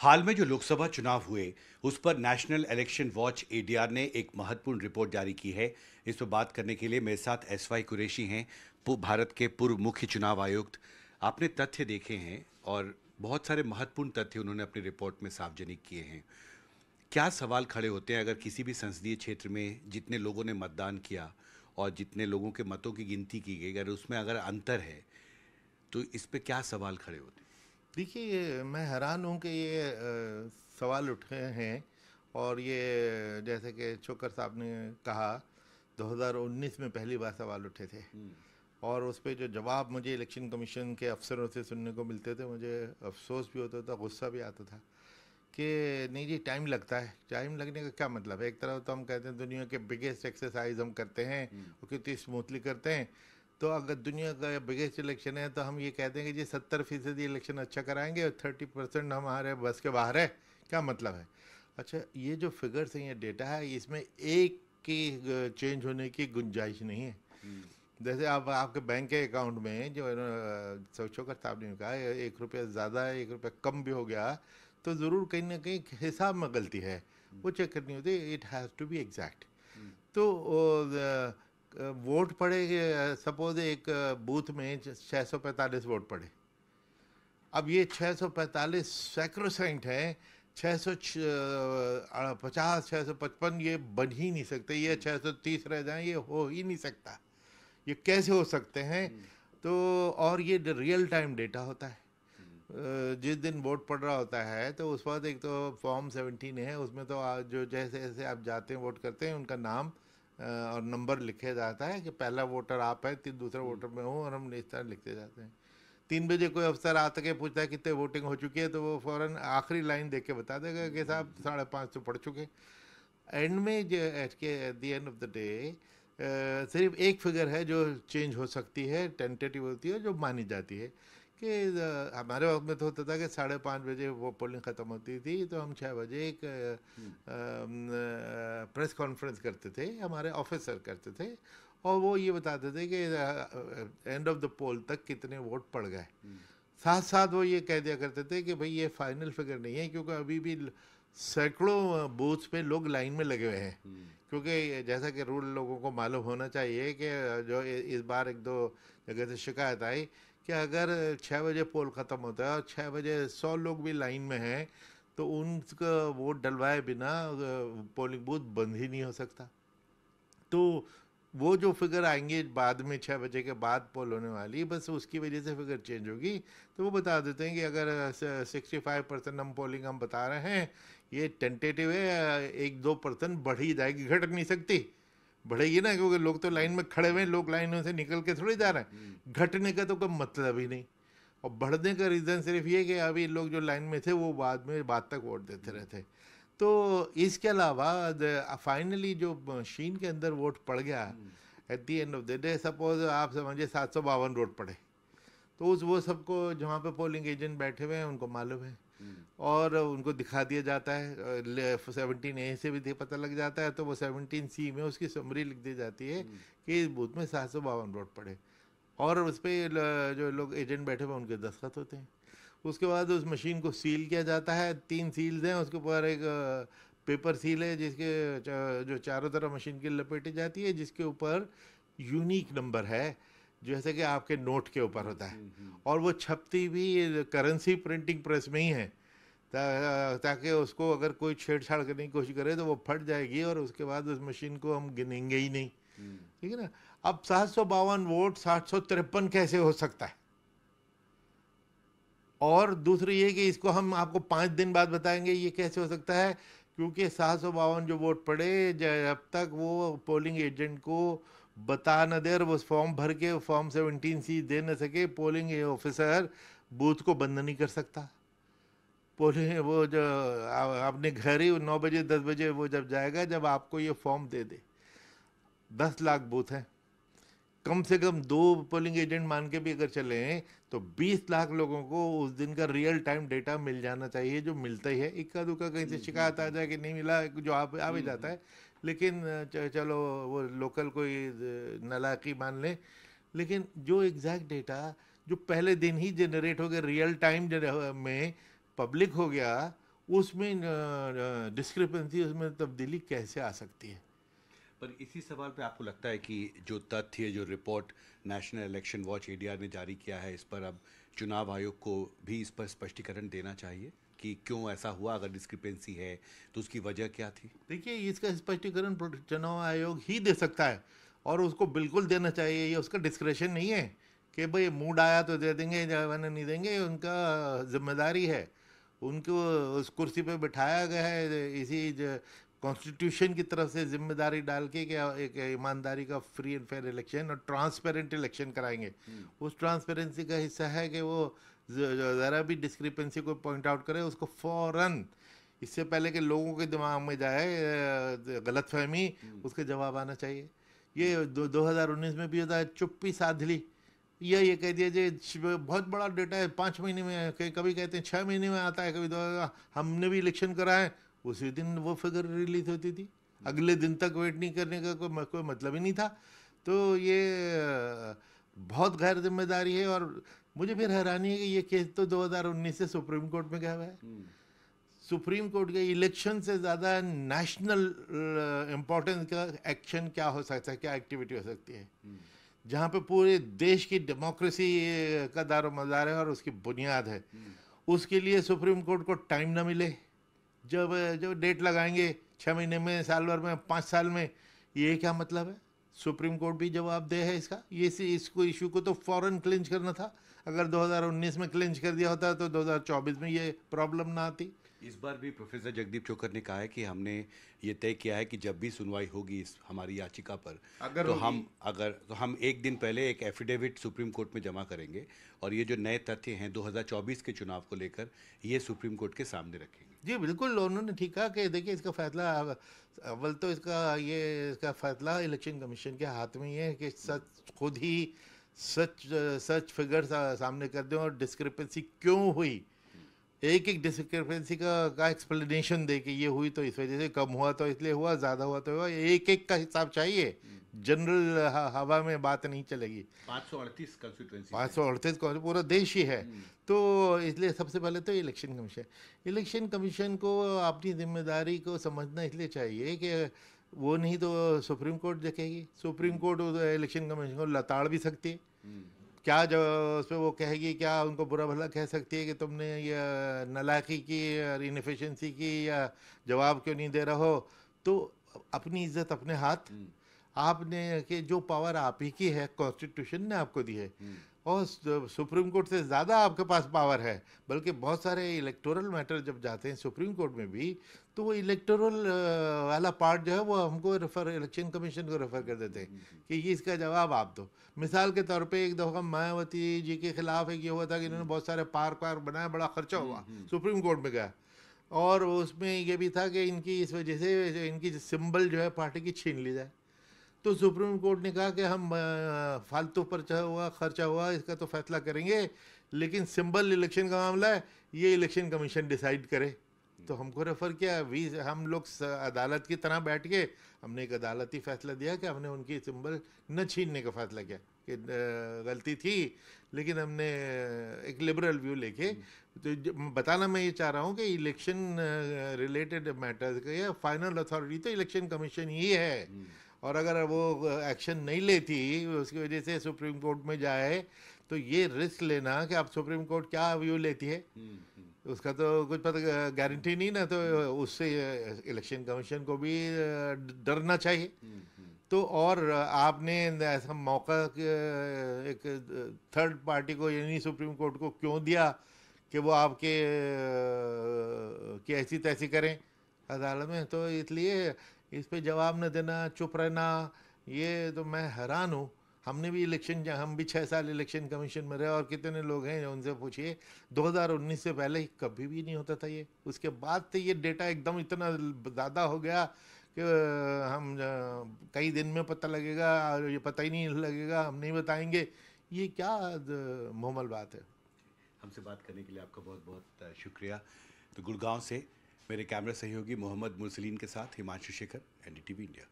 हाल में जो लोकसभा चुनाव हुए उस पर नेशनल इलेक्शन वॉच एडीआर ने एक महत्वपूर्ण रिपोर्ट जारी की है इस पर बात करने के लिए मेरे साथ एस वाई कुरैशी हैं भारत के पूर्व मुख्य चुनाव आयुक्त आपने तथ्य देखे हैं और बहुत सारे महत्वपूर्ण तथ्य उन्होंने अपनी रिपोर्ट में सार्वजनिक किए हैं क्या सवाल खड़े होते हैं अगर किसी भी संसदीय क्षेत्र में जितने लोगों ने मतदान किया और जितने लोगों के मतों की गिनती की गई अगर उसमें अगर अंतर है तो इस पर क्या सवाल खड़े होते हैं देखिए मैं हैरान हूँ कि ये आ, सवाल उठे हैं और ये जैसे कि छोकर साहब ने कहा 2019 में पहली बार सवाल उठे थे हम्म। और उस पर जो जवाब मुझे इलेक्शन कमीशन के अफसरों से सुनने को मिलते थे मुझे अफसोस भी होता था गुस्सा भी आता था कि नहीं जी टाइम लगता है टाइम लगने का क्या मतलब है एक तरफ तो हम कहते हैं दुनिया के बिगेस्ट एक्सरसाइज हम करते हैं और हम्म। कितनी स्मूथली करते हैं तो अगर दुनिया का बिगेस्ट इलेक्शन है तो हम ये कहते हैं कि जी सत्तर फीसदी इलेक्शन अच्छा कराएंगे और थर्टी परसेंट हमारे बस के बाहर है क्या मतलब है अच्छा ये जो फिगर्स हैं ये डेटा है इसमें एक की चेंज होने की गुंजाइश नहीं है हम्म। जैसे आप आपके बैंक के अकाउंट में जो शोकर साहब ने कहा एक रुपया ज़्यादा है एक रुपया कम भी हो गया तो ज़रूर कहीं ना कहीं हिसाब में गलती है हम्म। वो चेक करनी होती है it has to be exact तो वोट पड़े सपोज एक बूथ में 645 वोट पड़े अब ये 645 सैक्रोसेंट हैं 650 655 ये बन ही नहीं सकते ये 630 रह जाए ये हो ही नहीं सकता ये कैसे हो सकते हैं हम्म। तो और ये रियल टाइम डेटा होता है जिस दिन वोट पड़ रहा होता है तो उस वक्त एक तो फॉर्म 17 है उसमें तो जो जैसे जैसे आप जाते हैं वोट करते हैं उनका नाम और नंबर लिखे जाता है कि पहला वोटर आप है तीन दूसरा हम्म। वोटर में हूँ और हम इस तरह लिखते जाते हैं तीन बजे कोई अफसर आ सके पूछता है कितने वोटिंग हो चुकी है तो वो फ़ौरन आखिरी लाइन देख के बता देगा कि साहब साढ़े पाँच सौ तो पड़ चुके एंड में जो एट के at the end of the day सिर्फ एक फिगर है जो चेंज हो सकती है टेंटेटिव होती है जो मानी जाती है कि हमारे वक्त में तो होता था कि साढ़े पाँच बजे वो पोलिंग ख़त्म होती थी तो हम छः बजे एक प्रेस कॉन्फ्रेंस करते थे हमारे ऑफिसर करते थे और वो ये बताते थे कि एंड ऑफ द पोल तक कितने वोट पड़ गए साथ साथ वो ये कह दिया करते थे कि भाई ये फाइनल फिगर नहीं है क्योंकि अभी भी सैकड़ों बूथ पे लोग लाइन में लगे हुए हैं क्योंकि जैसा कि रूल लोगों को मालूम होना चाहिए कि जो इस बार एक दो जगह से शिकायत आई कि अगर छः बजे पोल ख़त्म होता है और छः बजे सौ लोग भी लाइन में हैं तो उनका वोट डलवाए बिना पोलिंग बूथ बंद ही नहीं हो सकता तो वो जो फिगर आएंगे बाद में छः बजे के बाद पोल होने वाली बस उसकी वजह से फिगर चेंज होगी तो वो बता देते हैं कि अगर सिक्सटी फाइव परसेंट हम पोलिंग हम बता रहे हैं ये टेंटेटिव है एक दो परसेंट बढ़ ही जाएगी घट नहीं सकती बढ़ेगी ना क्योंकि लोग तो लाइन में खड़े हुए हैं लोग लाइनों से निकल के थोड़े जा रहे हैं घटने का तो कोई मतलब ही नहीं और बढ़ने का रीज़न सिर्फ ये कि अभी लोग जो लाइन में थे वो बाद में बाद तक वोट देते रहते तो इसके अलावा फाइनली जो मशीन के अंदर वोट पड़ गया at the end of the day suppose आप समझिए सात सौ बावन वोट पड़े तो उस वो सबको जहाँ पे पोलिंग एजेंट बैठे हुए हैं उनको मालूम है और उनको दिखा दिया जाता है सेवनटीन ए से भी पता लग जाता है तो वो सेवनटीन सी में उसकी समरी लिख दी जाती है कि इस बूथ में सात सौ बावन वोट पड़े और उस पर जो लोग एजेंट बैठे हुए उनके दस्खत होते हैं उसके बाद उस मशीन को सील किया जाता है तीन सील्स हैं उसके ऊपर एक पेपर सील है जिसके जो चारों तरफ मशीन की लपेटी जाती है जिसके ऊपर यूनिक नंबर है जैसे कि आपके नोट के ऊपर होता है हम्म, हम्म। और वो छपती भी करेंसी प्रिंटिंग प्रेस में ही है ता, ताकि उसको अगर कोई छेड़छाड़ करने की कोशिश करे तो वो फट जाएगी और उसके बाद उस मशीन को हम गिनेंगे ही नहीं हम्म। ठीक है ना अब सात सौ बावन वोट सात सौ तिरपन कैसे हो सकता है और दूसरी ये कि इसको हम आपको पाँच दिन बाद बताएंगे ये कैसे हो सकता है क्योंकि सात सौ बावन जो वोट पड़े जब तक वो पोलिंग एजेंट को बता बताना देर वो फॉर्म भर के फॉर्म सेवनटीन सी दे न सके पोलिंग ऑफिसर बूथ को बंद नहीं कर सकता पोलिंग वो जो अपने घर ही नौ बजे दस बजे वो जब जाएगा जब आपको ये फॉर्म दे दे दस लाख बूथ हैं कम से कम दो पोलिंग एजेंट मान के भी अगर चले तो 20 लाख लोगों को उस दिन का रियल टाइम डेटा मिल जाना चाहिए जो मिलता ही है इक्का दुक्का कहीं से हम्म, शिकायत आ हम्म, जाए कि नहीं मिला जो आप आ भी जाता है हम्म, लेकिन चलो वो लोकल कोई नलाकी मान लें लेकिन जो एग्जैक्ट डेटा जो पहले दिन ही जनरेट हो गया रियल टाइम में पब्लिक हो गया उसमें डिस्क्रिपेंसी उसमें तब्दीली कैसे आ सकती है पर इसी सवाल पे आपको लगता है कि जो तथ्य जो report national election watch ADR ने जारी किया है इस पर अब चुनाव आयोग को भी इस पर स्पष्टीकरण देना चाहिए कि क्यों ऐसा हुआ अगर डिस्क्रिपेंसी है तो उसकी वजह क्या थी देखिए इसका स्पष्टीकरण चुनाव आयोग ही दे सकता है और उसको बिल्कुल देना चाहिए ये उसका डिस्क्रेशन नहीं है कि भाई मूड आया तो दे देंगे वरना नहीं देंगे उनका जिम्मेदारी है उनको उस कुर्सी पे बिठाया गया है इसी कॉन्स्टिट्यूशन की तरफ से जिम्मेदारी डाल के कि एक ईमानदारी का फ्री एंड फेयर इलेक्शन और ट्रांसपेरेंट इलेक्शन कराएंगे हम्म। उस ट्रांसपेरेंसी का हिस्सा है कि वो ज़रा भी डिस्क्रिपेंसी को पॉइंट आउट करे उसको फ़ौरन इससे पहले कि लोगों के दिमाग में जाए गलत फहमी हम्म। उसके जवाब आना चाहिए ये दो दो हज़ार उन्नीस में भी होता है चुप्पी साधली यह ये कह दिया जाए बहुत बड़ा डेटा है पाँच महीने में कभी कहते हैं छः महीने में आता है कभी दो हमने भी इलेक्शन कराए उसी दिन वो फिगर रिलीज होती थी अगले दिन तक वेट नहीं करने का कोई कोई मतलब ही नहीं था तो ये बहुत गैर जिम्मेदारी है और मुझे फिर हैरानी है कि ये केस तो 2019 से सुप्रीम कोर्ट में गया हुआ है हम्म। सुप्रीम कोर्ट के इलेक्शन से ज़्यादा नेशनल इम्पोर्टेंस का एक्शन क्या हो सकता है क्या एक्टिविटी हो सकती है हम्म। जहाँ पे पूरे देश की डेमोक्रेसी का दारो मदार है और उसकी बुनियाद है हम्म। उसके लिए सुप्रीम कोर्ट को टाइम ना मिले जब जो डेट लगाएंगे छः महीने में साल भर में पाँच साल में ये क्या मतलब है सुप्रीम कोर्ट भी जवाब दे है इसका ये इसको इशू को तो फ़ौरन क्लिंच करना था अगर 2019 में क्लिंच कर दिया होता तो 2024 में ये प्रॉब्लम ना आती इस बार भी प्रोफेसर जगदीप चोकर ने कहा है कि हमने ये तय किया है कि जब भी सुनवाई होगी इस हमारी याचिका पर अगर तो हम अगर तो हम एक दिन पहले एक एफिडेविट सुप्रीम कोर्ट में जमा करेंगे और ये जो नए तथ्य हैं 2024 के चुनाव को लेकर ये सुप्रीम कोर्ट के सामने रखेंगे जी बिल्कुल उन्होंने ठीक कहा कि देखिए इसका फैसला अव्वल तो इसका ये इसका फैसला इलेक्शन कमीशन के हाथ में ही है कि सच खुद ही सच सच फिगर सा, सामने कर दें और डिस्क्रिपेंसी क्यों हुई एक एक डिस्क्रिपेंसी का का एक्सप्लेनेशन दे कि ये हुई तो इस वजह से कम हुआ तो इसलिए हुआ ज़्यादा हुआ तो हुआ एक एक का हिसाब चाहिए जनरल uh, हवा में बात नहीं चलेगी पाँच सौ अड़तीस पाँच सौ अड़तीस तो पूरा देश ही है हम्म। तो इसलिए सबसे पहले तो इलेक्शन कमीशन इलेक्शन कमीशन को अपनी जिम्मेदारी को समझना इसलिए चाहिए कि वो नहीं तो सुप्रीम कोर्ट देखेगी सुप्रीम कोर्ट इलेक्शन कमीशन को लताड़ भी सकती है हम्म। क्या जो उस पर वो कहेगी क्या उनको बुरा भला कह सकती है कि तुमने ये नलाकी की और इनफिशेंसी की या जवाब क्यों नहीं दे रहा हो तो अपनी इज्जत अपने हाथ हम्म। आपने के जो पावर आप ही की है कॉन्स्टिट्यूशन ने आपको दी है हम्म। और सुप्रीम कोर्ट से ज़्यादा आपके पास पावर है बल्कि बहुत सारे इलेक्टोरल मैटर जब जाते हैं सुप्रीम कोर्ट में भी तो वो इलेक्टोरल वाला पार्ट जो है वो हमको रेफर इलेक्शन कमीशन को रेफ़र कर देते हैं हम्म। कि ये इसका जवाब आप दो मिसाल के तौर पे एक दफ़ा मायावती जी के खिलाफ एक ये हुआ था कि इन्होंने हम्म। बहुत सारे पार्क वार्क बनाया बड़ा खर्चा हुआ सुप्रीम कोर्ट में गया और उसमें ये भी था कि इनकी इस वजह से इनकी सिम्बल जो है पार्टी की छीन ली जाए तो सुप्रीम कोर्ट ने कहा कि हम फालतू परचा हुआ खर्चा हुआ इसका तो फैसला करेंगे लेकिन सिंबल इलेक्शन का मामला है ये इलेक्शन कमीशन डिसाइड करे तो हमको रेफर किया वी हम लोग अदालत की तरह बैठ के हमने एक अदालती फैसला दिया कि हमने उनकी सिंबल न छीनने का फैसला किया कि गलती थी लेकिन हमने एक लिबरल व्यू लेके तो बताना मैं ये चाह रहा हूँ कि इलेक्शन रिलेटेड मैटर्स का फाइनल अथॉरिटी तो इलेक्शन कमीशन ही है और अगर वो एक्शन नहीं लेती उसकी वजह से सुप्रीम कोर्ट में जाए तो ये रिस्क लेना कि आप सुप्रीम कोर्ट क्या व्यू लेती है हम्म, हम्म। उसका तो कुछ पता गारंटी नहीं ना तो हम्म। उससे इलेक्शन कमीशन को भी डरना चाहिए तो और आपने ऐसा मौका एक थर्ड पार्टी को यानी सुप्रीम कोर्ट को क्यों दिया कि वो आपके कि ऐसी तैसी करें अदालत में तो इसलिए इस पर जवाब न देना चुप रहना ये तो मैं हैरान हूँ हमने भी इलेक्शन हम भी छः साल इलेक्शन कमीशन में रहे और कितने लोग हैं उनसे पूछिए 2019 से पहले कभी भी नहीं होता था ये उसके बाद तो ये डेटा एकदम इतना ज़्यादा हो गया कि हम कई दिन में पता लगेगा और ये पता ही नहीं लगेगा हम नहीं बताएंगे ये क्या मोमल बात है हमसे बात करने के लिए आपका बहुत बहुत शुक्रिया तो गुड़गांव से मेरे कैमरा सहयोगी मोहम्मद मुरसलीन के साथ हिमांशु शेखर एनडीटीवी इंडिया